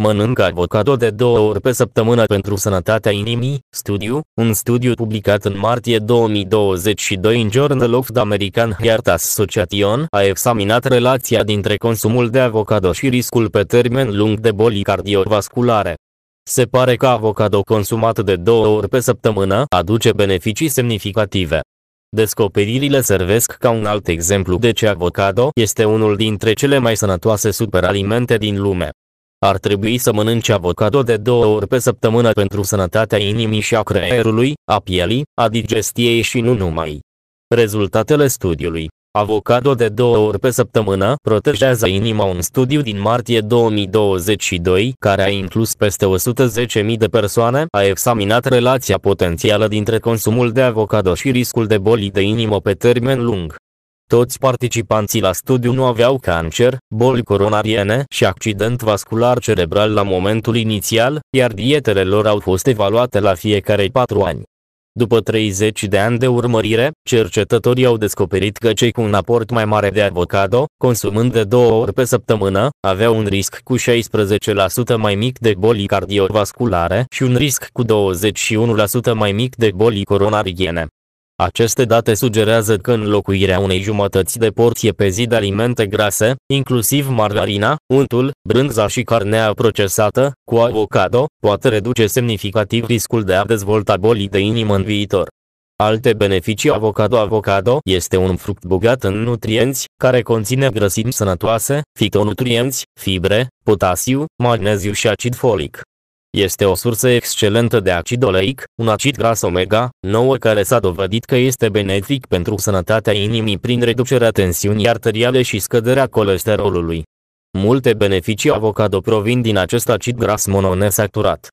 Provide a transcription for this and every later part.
Mănânc avocado de două ori pe săptămână pentru sănătatea inimii, studiu, un studiu publicat în martie 2022 în Journal of the American Heart Association a examinat relația dintre consumul de avocado și riscul pe termen lung de boli cardiovasculare. Se pare că avocado consumat de două ori pe săptămână aduce beneficii semnificative. Descoperirile servesc ca un alt exemplu de ce avocado este unul dintre cele mai sănătoase superalimente din lume ar trebui să mănânci avocado de două ori pe săptămână pentru sănătatea inimii și a creierului, a pielii, a digestiei și nu numai. Rezultatele studiului Avocado de două ori pe săptămână protejează inima un studiu din martie 2022 care a inclus peste 110.000 de persoane a examinat relația potențială dintre consumul de avocado și riscul de boli de inimă pe termen lung. Toți participanții la studiu nu aveau cancer, boli coronariene și accident vascular cerebral la momentul inițial, iar dietele lor au fost evaluate la fiecare 4 ani. După 30 de ani de urmărire, cercetătorii au descoperit că cei cu un aport mai mare de avocado, consumând de două ori pe săptămână, aveau un risc cu 16% mai mic de boli cardiovasculare și un risc cu 21% mai mic de boli coronariene. Aceste date sugerează că înlocuirea unei jumătăți de porție pe zi de alimente grase, inclusiv margarina, untul, brânza și carnea procesată, cu avocado, poate reduce semnificativ riscul de a dezvolta bolii de inimă în viitor. Alte beneficii Avocado Avocado este un fruct bogat în nutrienți, care conține grăsimi sănătoase, fitonutrienți, fibre, potasiu, magneziu și acid folic. Este o sursă excelentă de acid oleic, un acid gras omega, 9 care s-a dovedit că este benefic pentru sănătatea inimii prin reducerea tensiunii arteriale și scăderea colesterolului. Multe beneficii avocado provin din acest acid gras mononesaturat.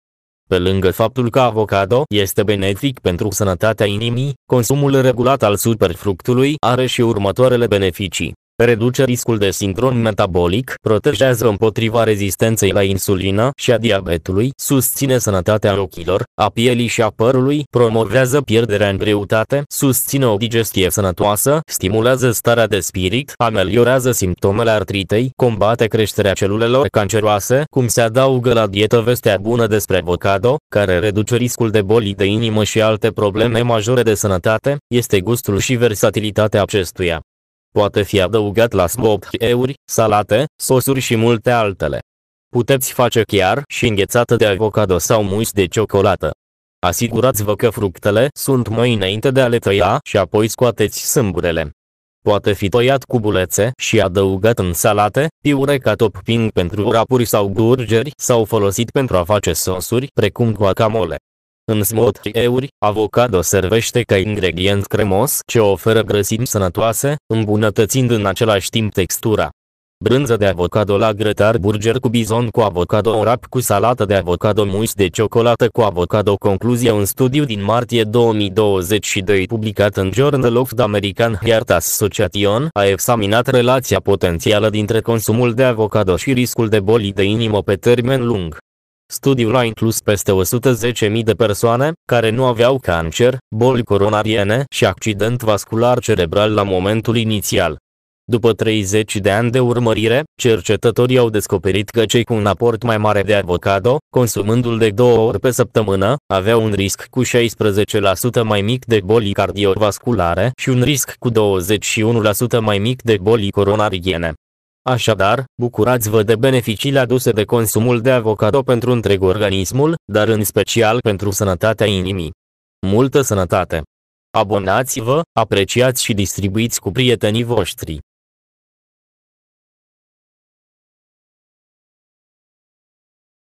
Pe lângă faptul că avocado este benefic pentru sănătatea inimii, consumul regulat al superfructului are și următoarele beneficii reduce riscul de sindrom metabolic, protejează împotriva rezistenței la insulină și a diabetului, susține sănătatea ochilor, a pielii și a părului, promovează pierderea în greutate, susține o digestie sănătoasă, stimulează starea de spirit, ameliorează simptomele artritei, combate creșterea celulelor canceroase, cum se adaugă la dietă vestea bună despre avocado, care reduce riscul de boli de inimă și alte probleme majore de sănătate, este gustul și versatilitatea acestuia. Poate fi adăugat la euri, salate, sosuri și multe altele. Puteți face chiar și înghețată de avocado sau mus de ciocolată. Asigurați-vă că fructele sunt mai înainte de a le tăia și apoi scoateți sâmburele. Poate fi tăiat cu bulețe și adăugat în salate, piure ca topping pentru rapuri sau burgeri sau folosit pentru a face sosuri precum guacamole. În smoothie euri, avocado servește ca ingredient cremos ce oferă grăsimi sănătoase, îmbunătățind în același timp textura. Brânză de avocado la grătar burger cu bizon cu avocado wrap cu salată de avocado muis de ciocolată cu avocado Concluzia un studiu din martie 2022 publicat în Journal of the American Heart Association a examinat relația potențială dintre consumul de avocado și riscul de boli de inimă pe termen lung. Studiul a inclus peste 110.000 de persoane care nu aveau cancer, boli coronariene și accident vascular cerebral la momentul inițial. După 30 de ani de urmărire, cercetătorii au descoperit că cei cu un aport mai mare de avocado, consumându-l de două ori pe săptămână, aveau un risc cu 16% mai mic de boli cardiovasculare și un risc cu 21% mai mic de boli coronariene. Așadar, bucurați-vă de beneficiile aduse de consumul de avocado pentru întreg organismul, dar în special pentru sănătatea inimii. Multă sănătate! Abonați-vă, apreciați și distribuiți cu prietenii voștri.